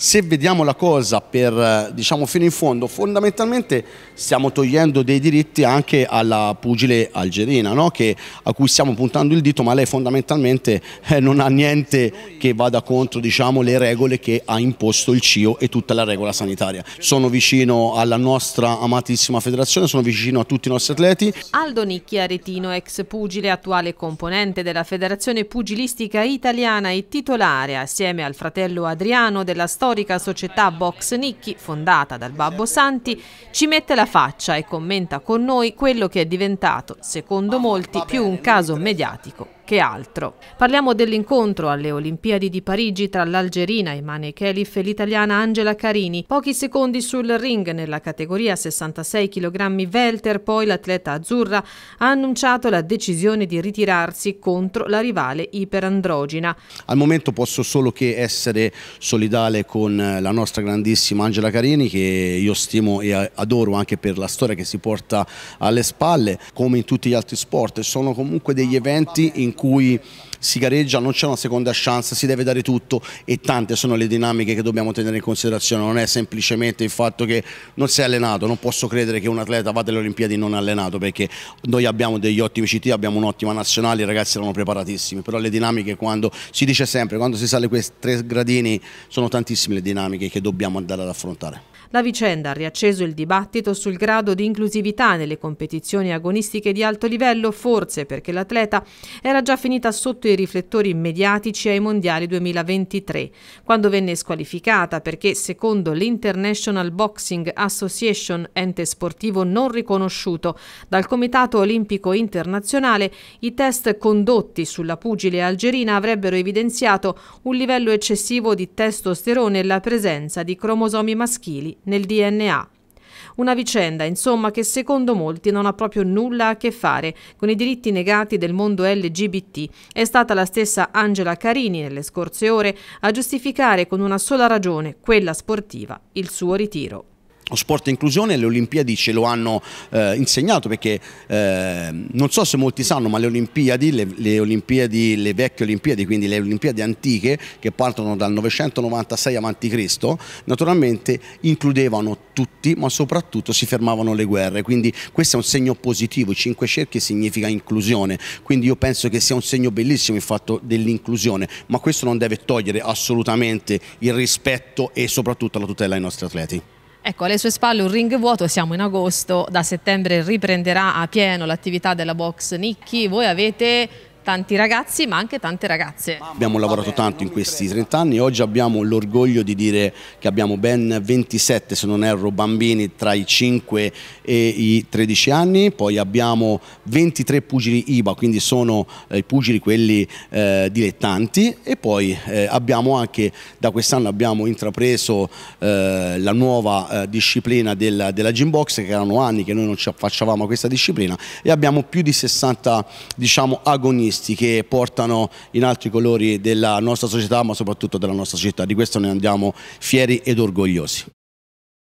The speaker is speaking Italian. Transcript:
se vediamo la cosa per, eh, diciamo, fino in fondo, fondamentalmente stiamo togliendo dei diritti anche alla pugile algerina, no? che, a cui stiamo puntando il dito, ma lei fondamentalmente eh, non ha niente che vada contro diciamo, le regole che ha imposto il CIO e tutta la regola sanitaria. Sono vicino alla nostra amatissima federazione, sono vicino a tutti i nostri atleti. Aldo Nicchi Aretino, ex pugile, attuale componente della Federazione Pugilistica Italiana e titolare, assieme al fratello Adriano della storia storica società Box Nicchi, fondata dal Babbo Santi, ci mette la faccia e commenta con noi quello che è diventato, secondo molti, più un caso mediatico che altro. Parliamo dell'incontro alle Olimpiadi di Parigi tra l'Algerina Imane Kelif e l'italiana Angela Carini. Pochi secondi sul ring nella categoria 66 kg Welter, poi l'atleta azzurra ha annunciato la decisione di ritirarsi contro la rivale iperandrogina. Al momento posso solo che essere solidale con eh, la nostra grandissima Angela Carini che io stimo e adoro anche per la storia che si porta alle spalle, come in tutti gli altri sport. Sono comunque degli eventi in cui si gareggia, non c'è una seconda chance, si deve dare tutto e tante sono le dinamiche che dobbiamo tenere in considerazione, non è semplicemente il fatto che non sei allenato, non posso credere che un atleta vada alle Olimpiadi non allenato perché noi abbiamo degli ottimi CT, abbiamo un'ottima nazionale, i ragazzi erano preparatissimi, però le dinamiche quando si dice sempre, quando si sale questi tre gradini sono tantissime le dinamiche che dobbiamo andare ad affrontare. La vicenda ha riacceso il dibattito sul grado di inclusività nelle competizioni agonistiche di alto livello, forse perché l'atleta era già finita sotto i riflettori mediatici ai Mondiali 2023, quando venne squalificata perché, secondo l'International Boxing Association, ente sportivo non riconosciuto dal Comitato Olimpico Internazionale, i test condotti sulla pugile algerina avrebbero evidenziato un livello eccessivo di testosterone e la presenza di cromosomi maschili nel DNA. Una vicenda, insomma, che secondo molti non ha proprio nulla a che fare con i diritti negati del mondo LGBT. È stata la stessa Angela Carini nelle scorse ore a giustificare con una sola ragione, quella sportiva, il suo ritiro sport e inclusione le Olimpiadi ce lo hanno eh, insegnato perché eh, non so se molti sanno ma le Olimpiadi le, le Olimpiadi, le, vecchie Olimpiadi, quindi le Olimpiadi antiche che partono dal 996 a.C. naturalmente includevano tutti ma soprattutto si fermavano le guerre quindi questo è un segno positivo, i cinque cerchi significa inclusione quindi io penso che sia un segno bellissimo il fatto dell'inclusione ma questo non deve togliere assolutamente il rispetto e soprattutto la tutela ai nostri atleti. Ecco, alle sue spalle un ring vuoto, siamo in agosto, da settembre riprenderà a pieno l'attività della box Nicchi. Voi avete tanti ragazzi ma anche tante ragazze. Abbiamo lavorato tanto in questi 30 anni, oggi abbiamo l'orgoglio di dire che abbiamo ben 27 se non erro bambini tra i 5 e i 13 anni, poi abbiamo 23 pugili IBA, quindi sono eh, i pugili quelli eh, dilettanti e poi eh, abbiamo anche da quest'anno abbiamo intrapreso eh, la nuova eh, disciplina del, della gym box che erano anni che noi non ci affacciavamo a questa disciplina e abbiamo più di 60 diciamo agonisti artisti che portano in altri colori della nostra società ma soprattutto della nostra città, di questo ne andiamo fieri ed orgogliosi.